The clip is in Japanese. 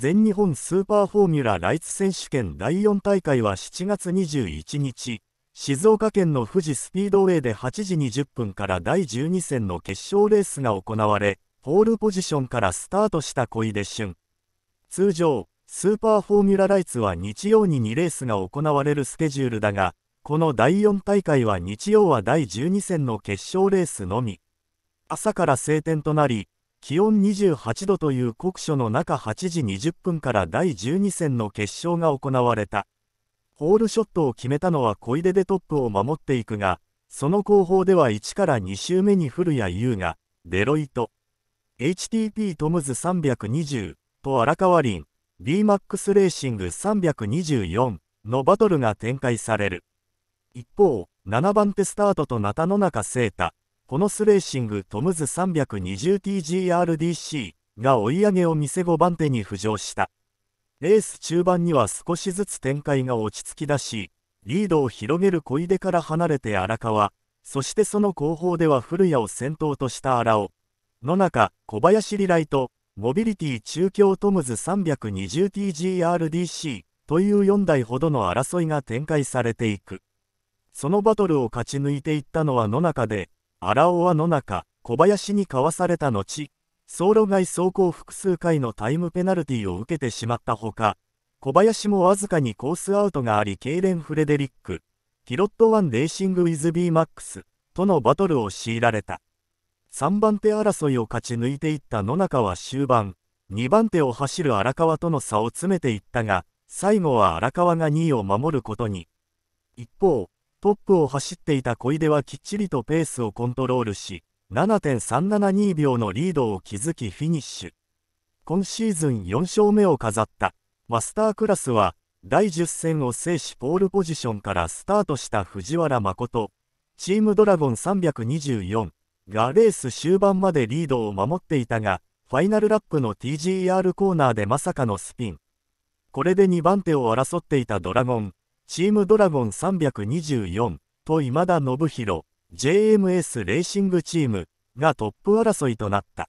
全日本スーパーフォーミュラライツ選手権第4大会は7月21日、静岡県の富士スピードウェイで8時20分から第12戦の決勝レースが行われ、ポールポジションからスタートした小出俊。通常、スーパーフォーミュラライツは日曜に2レースが行われるスケジュールだが、この第4大会は日曜は第12戦の決勝レースのみ。朝から晴天となり、気温28度という酷暑の中8時20分から第12戦の決勝が行われた。ホールショットを決めたのは小出でトップを守っていくが、その後方では1から2周目に古谷優が、デロイト、HTP トムズ320と荒川林、BMAX レーシング324のバトルが展開される。一方、7番手スタートと中野中聖太、このスレーシングトムズ 320TGRDC が追い上げを見せ5番手に浮上した。レース中盤には少しずつ展開が落ち着き出し、リードを広げる小出から離れて荒川、そしてその後方では古谷を先頭とした荒尾、野中、小林リライト、モビリティ中京トムズ 320TGRDC という4台ほどの争いが展開されていく。そのバトルを勝ち抜いていったのは野中で、荒尾は野中、小林にかわされた後、走路外走行複数回のタイムペナルティを受けてしまったほか、小林もわずかにコースアウトがあり、ケイレン・フレデリック、ピロットワン・レーシングウィズビー・マックスとのバトルを強いられた。3番手争いを勝ち抜いていった野中は終盤、2番手を走る荒川との差を詰めていったが、最後は荒川が2位を守ることに。一方、トップを走っていた小出はきっちりとペースをコントロールし、7.372秒のリードを築きフィニッシュ。今シーズン4勝目を飾った、マスタークラスは、第10戦を制しポールポジションからスタートした藤原誠、チームドラゴン324がレース終盤までリードを守っていたが、ファイナルラップの TGR コーナーでまさかのスピン。これで2番手を争っていたドラゴン、チームドラゴン324、と今田信弘、JMS レーシングチームがトップ争いとなった。